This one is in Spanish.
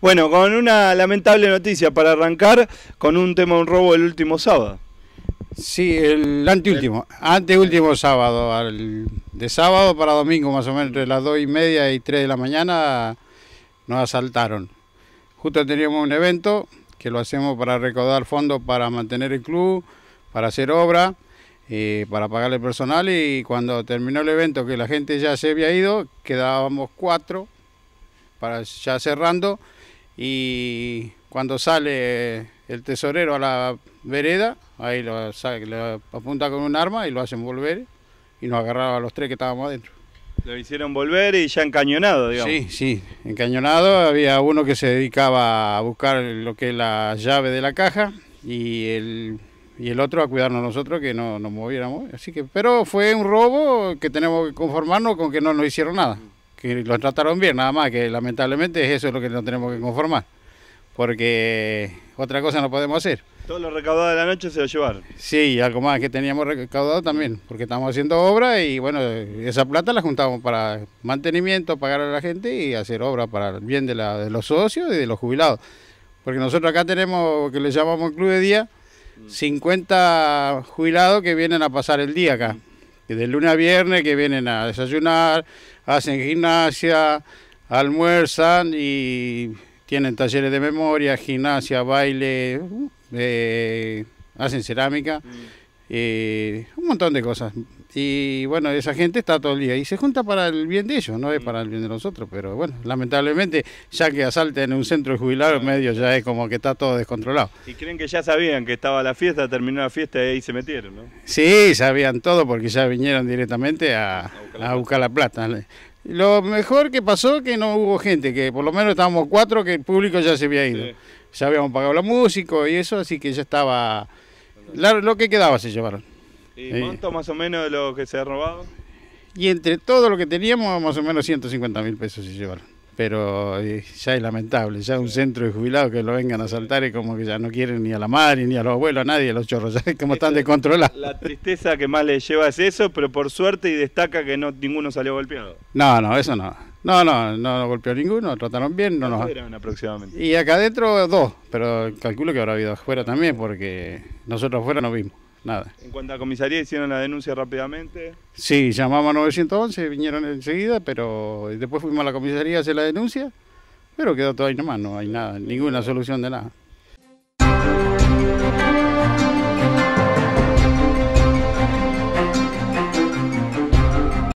Bueno, con una lamentable noticia para arrancar, con un tema, un robo el último sábado. Sí, el anteúltimo, anteúltimo sábado, de sábado para domingo más o menos, entre las 2 y media y 3 de la mañana nos asaltaron. Justo teníamos un evento que lo hacemos para recaudar fondos para mantener el club, para hacer obra, eh, para pagar el personal y cuando terminó el evento que la gente ya se había ido, quedábamos cuatro para ya cerrando y cuando sale el tesorero a la vereda, ahí lo, apunta con un arma y lo hacen volver y nos agarraba a los tres que estábamos adentro. Lo hicieron volver y ya encañonado, digamos. Sí, sí, encañonado. Había uno que se dedicaba a buscar lo que es la llave de la caja y el, y el otro a cuidarnos nosotros que no nos moviéramos. Así que, pero fue un robo que tenemos que conformarnos con que no nos hicieron nada que los trataron bien, nada más, que lamentablemente eso es lo que nos tenemos que conformar, porque otra cosa no podemos hacer. Todo lo recaudado de la noche se lo llevaron. Sí, algo más que teníamos recaudado también, porque estamos haciendo obra y bueno, esa plata la juntamos para mantenimiento, pagar a la gente y hacer obra para el bien de, la, de los socios y de los jubilados. Porque nosotros acá tenemos, que le llamamos Club de Día, 50 mm. jubilados que vienen a pasar el día acá de lunes a viernes que vienen a desayunar, hacen gimnasia, almuerzan y tienen talleres de memoria, gimnasia, baile, eh, hacen cerámica, mm. eh, un montón de cosas. Y bueno, esa gente está todo el día y se junta para el bien de ellos, no es mm. para el bien de nosotros, pero bueno, lamentablemente, ya que asalten un centro de jubilados, medio ya es como que está todo descontrolado. ¿Y creen que ya sabían que estaba la fiesta, terminó la fiesta y ahí se metieron, no? Sí, sabían todo porque ya vinieron directamente a, buscar la plata. Lo mejor que pasó que no hubo gente, que por lo menos estábamos cuatro, que el público ya se había ido. Ya habíamos pagado la música y eso, así que ya estaba... lo que quedaba se llevaron. ¿Y cuánto más o menos de lo que se ha robado? Y entre todo lo que teníamos, más o menos 150 mil pesos se llevaron. Pero eh, ya es lamentable, ya un centro de jubilados que lo vengan a saltar y como que ya no quieren ni a la madre, ni a los abuelos, a nadie, a los chorros, ya es como están descontrolados. La tristeza que más les lleva es eso, pero por suerte y destaca que no ninguno salió golpeado. No, no, eso no. No, no, no, golpeó ninguno, trataron bien. No nos... eran aproximadamente? Y acá adentro dos, pero calculo que habrá habido afuera también, porque nosotros afuera no vimos. En cuanto a la comisaría, hicieron la denuncia rápidamente. Sí, llamamos a 911, vinieron enseguida, pero después fuimos a la comisaría a hacer la denuncia, pero quedó todo ahí nomás, no hay nada, ninguna solución de nada.